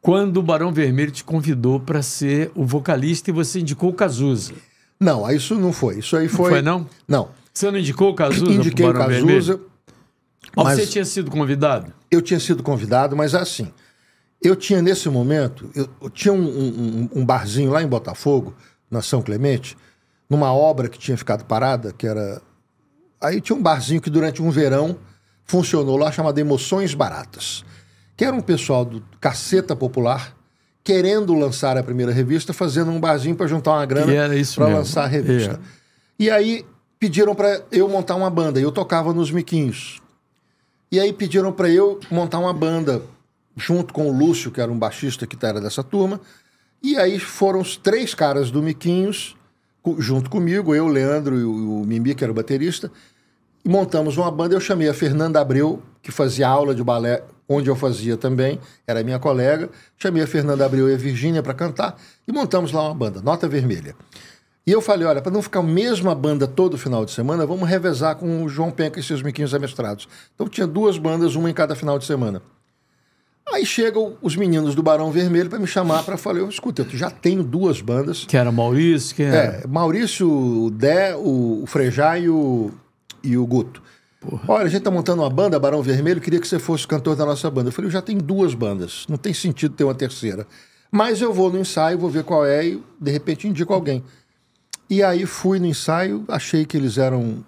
quando o Barão Vermelho te convidou para ser o vocalista e você indicou o Cazuza. Não, isso não foi. Isso aí foi. Não foi, não? Não. Você não indicou o Cazuza? Indiquei o Cazuza. Vermelho? Mas você tinha sido convidado? Eu tinha sido convidado, mas é assim. Eu tinha nesse momento. Eu, eu tinha um, um, um, barzinho lá em Botafogo, na São Clemente, numa obra que tinha ficado parada, que era. Aí tinha um barzinho que durante um verão funcionou lá, chamado Emoções Baratas que era um pessoal do Caceta Popular, querendo lançar a primeira revista, fazendo um barzinho para juntar uma grana para lançar a revista. Yeah. É. E aí pediram para eu montar uma banda, eu tocava nos miquinhos. E aí pediram para eu montar uma banda junto com o Lúcio, que era um baixista que tá, era dessa turma. E aí foram os três caras do Miquinhos, junto comigo, eu, Leandro e o Mimi, que era o baterista, e montamos uma banda. Eu chamei a Fernanda Abreu, que fazia aula de balé onde eu fazia também, era minha colega. Chamei a Fernanda Abreu e a Virgínia para cantar e montamos lá uma banda, Nota Vermelha. E eu falei, olha, para não ficar a mesma banda todo final de semana, vamos revezar com o João Penca e seus miquinhos amestrados. Então tinha duas bandas, uma em cada final de semana. Aí chegam os meninos do Barão Vermelho para me chamar para falar, eu escuta, eu já tenho duas bandas. Que era o Maurício, que era... É, Maurício, o Dé, o Frejá e o, e o Guto. Porra. Olha, a gente tá montando uma banda, Barão Vermelho, queria que você fosse o cantor da nossa banda. Eu falei, eu já tenho duas bandas, não tem sentido ter uma terceira. Mas eu vou no ensaio, vou ver qual é e de repente indico alguém. E aí fui no ensaio, achei que eles eram,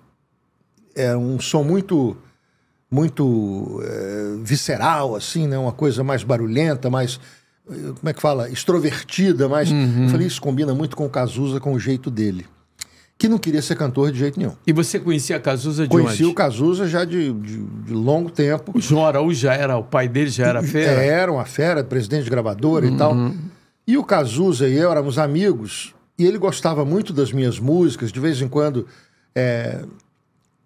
eram um som muito muito é, visceral, assim, né? Uma coisa mais barulhenta, mais eh, como é que fala? Extrovertida, mais. uhum. eu falei, isso combina muito com o Cazuza, com o jeito dele que não queria ser cantor de jeito nenhum. E você conhecia Cazuza de Conheci onde? o Cazuza já de, de, de longo tempo. O João Araújo já era, o pai dele já era fera? Era uma fera, presidente de gravadora uhum. e tal. Uhum. E o Cazuza e eu éramos amigos, e ele gostava muito das minhas músicas, de vez em quando é,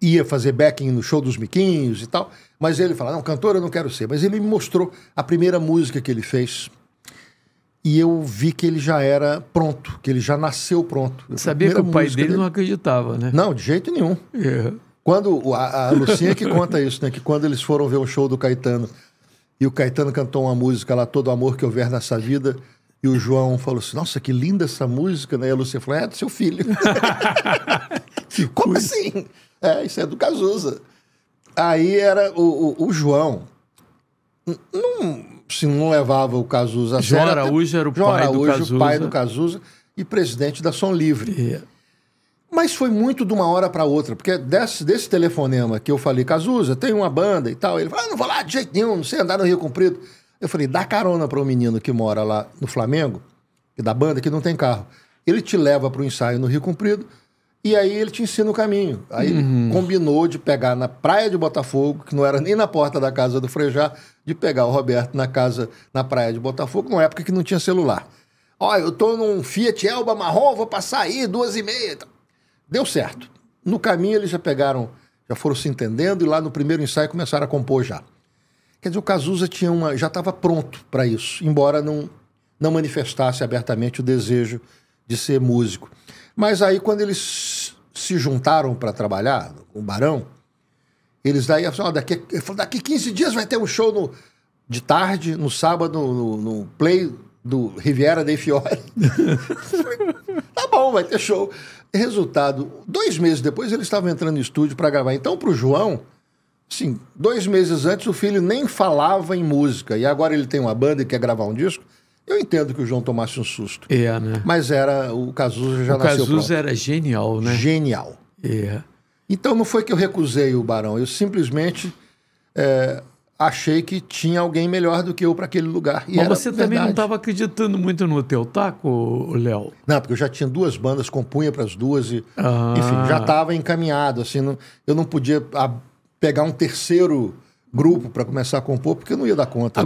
ia fazer backing no show dos Miquinhos e tal. Mas ele falava, não, cantor eu não quero ser. Mas ele me mostrou a primeira música que ele fez, e eu vi que ele já era pronto, que ele já nasceu pronto. Eu Sabia que o pai dele, dele, não acreditava, né? Não, de jeito nenhum. É. Quando a, a Lucinha que conta isso, né? Que quando eles foram ver o show do Caetano e o Caetano cantou uma música lá, Todo Amor Que Houver Nessa Vida, e o João falou assim: Nossa, que linda essa música, né? E a Lucinha falou: É, do seu filho. Como assim? É, isso é do Cazuza. Aí era o, o, o João. Não, se não levava o Cazuza a Araújo era o pai Araújo, do Cazuza. pai do Cazuza e presidente da Som Livre. Yeah. É. Mas foi muito de uma hora para outra, porque desse, desse telefonema que eu falei, Cazuza, tem uma banda e tal. Ele falou, ah, não vou lá de jeito nenhum, não sei andar no Rio Comprido. Eu falei, dá carona para um menino que mora lá no Flamengo, e da banda, que não tem carro. Ele te leva para o ensaio no Rio Comprido, e aí ele te ensina o caminho. Aí uhum. combinou de pegar na praia de Botafogo, que não era nem na porta da casa do Frejá, de pegar o Roberto na casa, na praia de Botafogo, numa época que não tinha celular. Ó, eu tô num Fiat Elba marrom, vou passar aí, duas e meia. Deu certo. No caminho eles já pegaram, já foram se entendendo e lá no primeiro ensaio começaram a compor já. Quer dizer, o Cazuza tinha uma, já estava pronto para isso, embora não, não manifestasse abertamente o desejo de ser músico. Mas aí quando eles se juntaram para trabalhar com o Barão, eles daí falaram, ah, daqui, daqui 15 dias vai ter um show no, de tarde, no sábado, no, no play do Riviera dei Fiore. tá bom, vai ter show. Resultado, dois meses depois eles estavam entrando no estúdio para gravar. Então, para o João, sim, dois meses antes o filho nem falava em música. E agora ele tem uma banda e quer gravar um disco. Eu entendo que o João tomasse um susto. É, né? Mas era o Cazuza já o nasceu. O Cazuza pronto. era genial, né? Genial. É. Então não foi que eu recusei o Barão. Eu simplesmente é, achei que tinha alguém melhor do que eu para aquele lugar. E Mas você verdade. também não estava acreditando muito no teu taco, Léo? Não, porque eu já tinha duas bandas, compunha para as duas e, ah. enfim, já estava ah. encaminhado. Assim, não, eu não podia a, ah, pegar um terceiro grupo para começar a compor porque eu não ia dar conta. Agora, né?